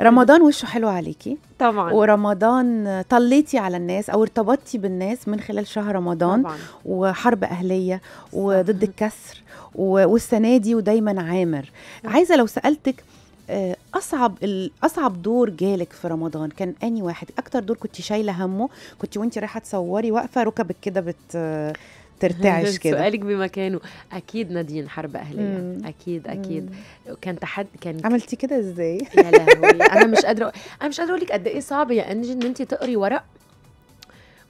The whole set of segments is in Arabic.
رمضان وشه حلو عليكي طبعا ورمضان طليتي على الناس او ارتبطتي بالناس من خلال شهر رمضان طبعا. وحرب اهليه وضد الكسر والسنه دي ودايما عامر عايزه لو سالتك آه، اصعب اصعب دور جالك في رمضان كان اني واحد اكتر دور كنت شايله همه كنت وانت رايحه تصوري واقفه ركبك كده بت ترتعش كده سؤالك بمكانه اكيد نادين حرب اهليه مم. اكيد اكيد مم. كان تحد كان عملتي كده ازاي يا لهوي انا مش قادره انا مش قادره اقول لك قد ايه صعب يا انجي ان انت تقري ورق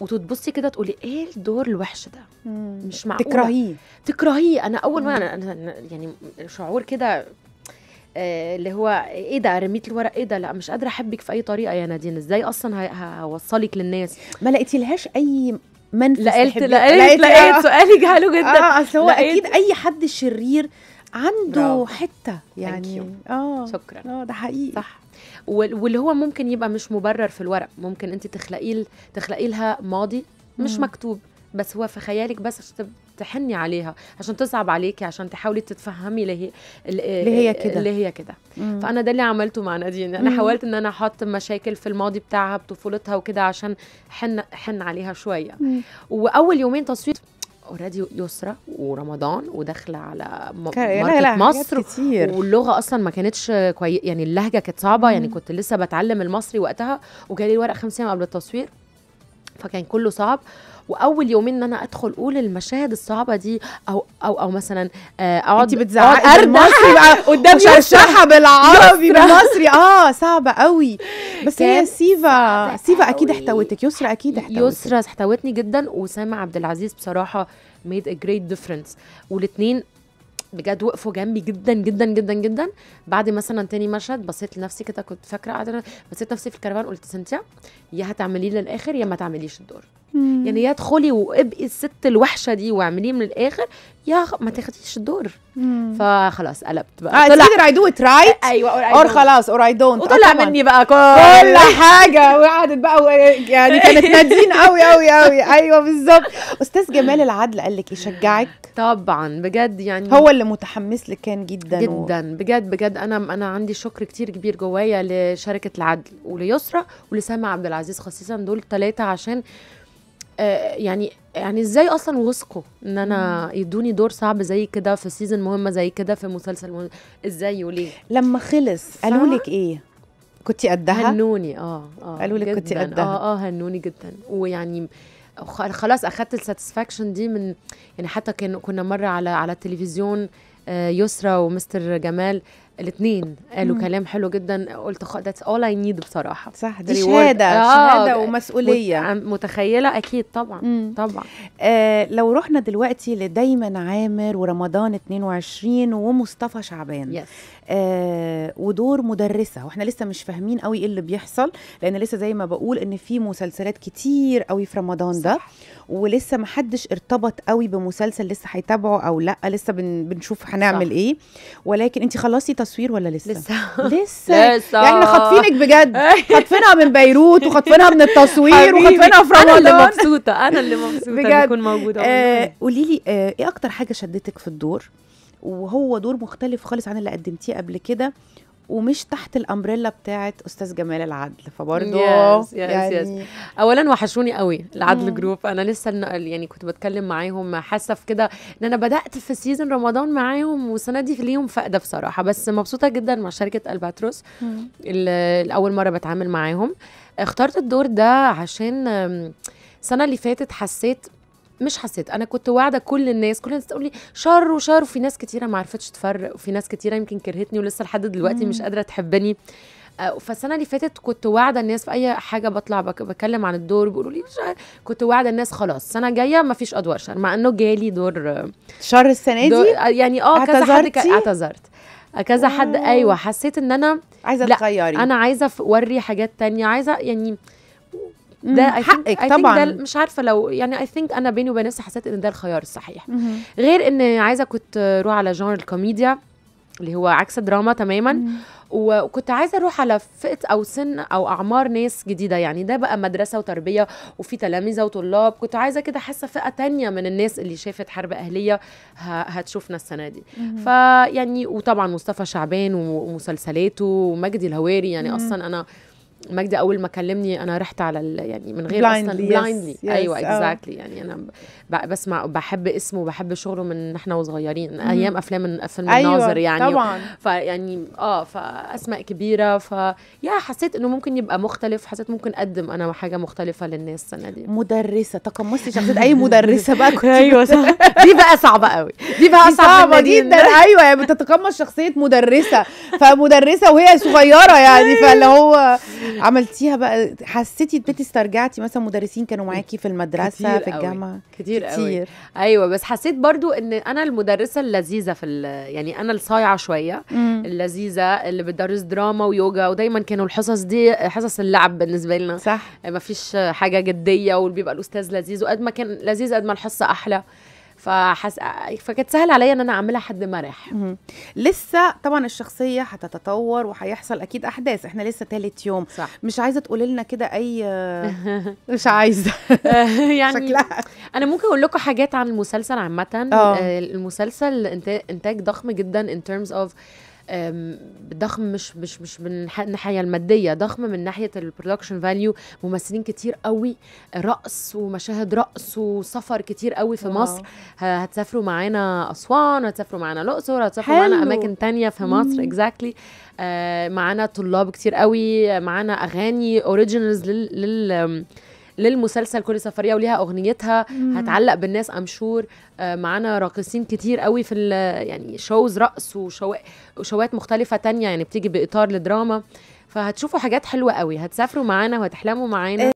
وتتبصي كده تقولي ايه الدور الوحش ده مم. مش معقوله تكرهيه تكرهيه انا اول ما انا يعني شعور كده آه، اللي هو ايه ده رميت الورق ايه ده لا مش قادره احبك في اي طريقه يا نادين ازاي اصلا هوصلك للناس ما لقيتيلهاش اي من لقيت لقيت لقيت آه. سؤالي جهله جدا اه اصل هو اكيد اي حد شرير عنده برافو. حته يعني اه شكرا اه ده حقيقي صح واللي هو ممكن يبقى مش مبرر في الورق ممكن انت تخلقي تخلقي لها ماضي مش مم. مكتوب بس هو في خيالك بس عشان تحني عليها عشان تصعب عليكي عشان تحاولي تتفهمي اللي هي اللي هي كده اللي هي كده فانا ده اللي عملته مع نادين انا حاولت ان انا احط مشاكل في الماضي بتاعها بطفولتها وكده عشان حن حن عليها شويه مم. واول يومين تصوير اوريدي يسرى ورمضان وداخله على ماركت مصر كتير. واللغه اصلا ما كانتش كويسه يعني اللهجه كانت صعبه يعني مم. يعني كنت لسه بتعلم المصري وقتها وجالي الورق خمس ايام قبل التصوير فكان كله صعب واول يومين ان انا ادخل اقول المشاهد الصعبه دي او او او مثلا آه، اقعد انت بتزعقي بالمصري بقى قدام يشرحها بالعربي بالمصري اه صعبه قوي بس هي سيفا سيفا اكيد احتوتك يسرا اكيد احتوتك يسرا احتوتني جدا وسام عبد العزيز بصراحه ميد ا جريت ديفرنس والاثنين بجد وقفوا جنبي جدا جدا جدا جدا بعد مثلا تاني مشهد بصيت لنفسي كده كنت فاكره قاعده بصيت نفسي في الكرفان قلت سنتيا يا هتعمليه للاخر يا ما تعمليش الدور مم. يعني يا ادخلي وابقي الست الوحشه دي واعمليه من الاخر يا ما تاخديش الدور فخلاص قلبت بقى آه، طلع اي دو ات رايت ايوه اور خلاص اور اي دونت وطلع آه، مني بقى كل, كل حاجه وقعدت بقى يعني كانت نادين قوي قوي قوي ايوه بالظبط استاذ جمال العدل قال لك يشجعك طبعا بجد يعني هو اللي متحمس لك كان جدا جدا و... بجد بجد انا انا عندي شكر كتير كبير جوايا لشركه العدل وليسرى ولسامي عبد العزيز خصيصا دول ثلاثه عشان آه، يعني يعني ازاي اصلا وثقوا ان انا يدوني دور صعب زي كده في سيزون مهمه زي كده في مسلسل مهم ازاي وليه لما خلص قالوا لك ايه كنت قدها هنوني اه اه قالوا لك كنت قدها اه اه هنوني جدا ويعني خلاص اخذت الساتسفاكشن دي من يعني حتى كنا مره على على التلفزيون آه، يسرا ومستر جمال الاثنين قالوا مم. كلام حلو جدا قلت خ... that's all I need بصراحه صح دي شهاده آه شهاده ومسؤوليه متخيله اكيد طبعا مم. طبعا آه لو رحنا دلوقتي لدايما عامر ورمضان 22 ومصطفى شعبان yes. آه ودور مدرسه واحنا لسه مش فاهمين قوي ايه اللي بيحصل لان لسه زي ما بقول ان في مسلسلات كتير قوي في رمضان ده صح. ولسه ما حدش ارتبط قوي بمسلسل لسه هيتابعه او لا لسه بن... بنشوف هنعمل صح. ايه ولكن انت خلصتي تصوير ولا لسه؟ لسه لسه, لسه. يعني احنا خاطفينك بجد أيوة. خاطفينها من بيروت وخاطفينها من التصوير وخاطفينها في رمضان انا اللي مبسوطه انا اللي مبسوطه بجد اكون موجوده آه، قولي لي آه ايه اكتر حاجه شدتك في الدور وهو دور مختلف خالص عن اللي قدمتيه قبل كده ومش تحت الامبريلا بتاعه استاذ جمال العدل فبرضه yes, yes, يعني yes. اولا وحشوني قوي العدل mm. جروب انا لسه يعني كنت بتكلم معاهم حاسه في كده ان انا بدات في سيزون رمضان معاهم والسنه دي ليهم فقده بصراحه بس مبسوطه جدا مع شركه الباتروس mm. اول مره بتعامل معاهم اخترت الدور ده عشان السنه اللي فاتت حسيت مش حسيت انا كنت واعده كل الناس كل الناس تقول لي شر وشر وفي ناس كتيره ما عرفتش تفرق وفي ناس كتيره يمكن كرهتني ولسه لحد دلوقتي مش قادره تحبني آه، فالسنه اللي فاتت كنت واعده الناس في اي حاجه بطلع بكلم عن الدور بيقولوا لي كنت واعده الناس خلاص السنه الجايه ما فيش ادوار شر مع انه جالي دور شر السنه دي آه، يعني اه كذا حد ك... اعتذرت آه، كذا حد ايوه حسيت ان انا عايزه اتغيري انا عايزه اوري حاجات تانية عايزه يعني ده حقك I think طبعا ده مش عارفه لو يعني اي ثينك انا بيني وبين نفسي حسيت ان ده الخيار الصحيح مم. غير ان عايزه كنت اروح على جانر الكوميديا اللي هو عكس دراما تماما مم. وكنت عايزه اروح على فئه او سن او اعمار ناس جديده يعني ده بقى مدرسه وتربيه وفي تلاميذه وطلاب كنت عايزه كده حاسه فئه تانية من الناس اللي شافت حرب اهليه هتشوفنا السنه دي فيعني وطبعا مصطفى شعبان ومسلسلاته ومجدي الهواري يعني مم. اصلا انا مجدي اول ما كلمني انا رحت على يعني من غير blindly اصلا بلايندلي yes, yes, ايوه اكزاكتلي آه. exactly. يعني انا بسمع بحب اسمه وبحب شغله من احنا وصغيرين mm-hmm. ايام افلام فيلم أيوة الناظر يعني طبعا فيعني اه فاسماء كبيره ف يا حسيت انه ممكن يبقى مختلف حسيت ممكن اقدم انا حاجه مختلفه للناس السنه دي مدرسه تقمصتي شخصيه اي مدرسه بقى ايوه صح دي بقى صعبه قوي دي بقى صعبه جدا ايوه يعني بتتقمص شخصيه مدرسه فمدرسه وهي صغيره يعني فاللي هو عملتيها بقى حسيتي بقيتي استرجعتي مثلا مدرسين كانوا معاكي في المدرسه في الجامعه كتير, كتير قوي ايوه بس حسيت برضو ان انا المدرسه اللذيذه في يعني انا الصايعه شويه اللذيذه اللي بتدرس دراما ويوجا ودايما كانوا الحصص دي حصص اللعب بالنسبه لنا صح مفيش حاجه جديه وبيبقى الاستاذ لذيذ وقد ما كان لذيذ قد ما الحصه احلى فحس... فكانت سهل عليا ان انا اعملها حد ما راح لسه طبعا الشخصيه هتتطور وهيحصل اكيد احداث احنا لسه ثالث يوم صح. مش عايزه تقولي لنا كده اي مش عايزه يعني شكلها انا ممكن اقول لكم حاجات عن المسلسل عامه آه. آه، المسلسل انتاج ضخم جدا ان terms of ضخم مش مش مش من الناحيه الماديه ضخم من ناحيه البرودكشن فاليو ممثلين كتير قوي رقص ومشاهد رقص وسفر كتير قوي في واو. مصر هتسافروا معانا اسوان هتسافروا معانا الاقصر هتسافروا معانا اماكن تانية في مصر اكزاكتلي exactly. آه، معانا طلاب كتير قوي معانا اغاني اوريجينالز لل, لل للمسلسل كل سفريه وليها اغنيتها مم. هتعلق بالناس أمشور آه، معانا راقصين كتير قوي في يعني شوز رقص وشوات مختلفه تانية يعني بتيجي باطار الدراما فهتشوفوا حاجات حلوه قوي هتسافروا معانا وهتحلموا معانا